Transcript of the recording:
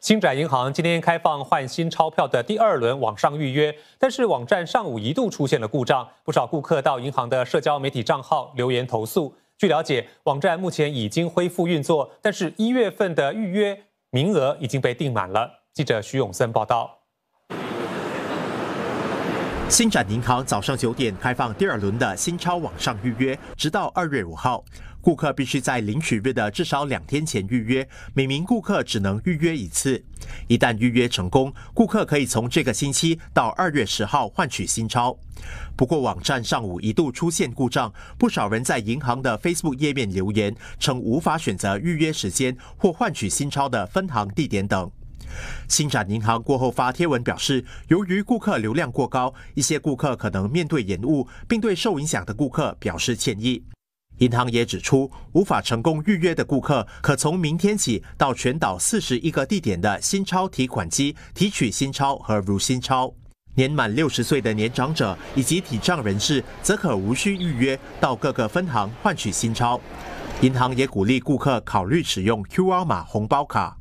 星展银行今天开放换新钞票的第二轮网上预约，但是网站上午一度出现了故障，不少顾客到银行的社交媒体账号留言投诉。据了解，网站目前已经恢复运作，但是一月份的预约名额已经被订满了。记者徐永森报道。新展银行早上九点开放第二轮的新钞网上预约，直到二月五号。顾客必须在领取日的至少两天前预约，每名顾客只能预约一次。一旦预约成功，顾客可以从这个星期到二月十号换取新钞。不过，网站上午一度出现故障，不少人在银行的 Facebook 页面留言，称无法选择预约时间或换取新钞的分行地点等。新展银行过后发贴文表示，由于顾客流量过高，一些顾客可能面对延误，并对受影响的顾客表示歉意。银行也指出，无法成功预约的顾客可从明天起到全岛四十一个地点的新钞提款机提取新钞和如新钞。年满六十岁的年长者以及体障人士则可无需预约到各个分行换取新钞。银行也鼓励顾客考虑使用 QR 码红包卡。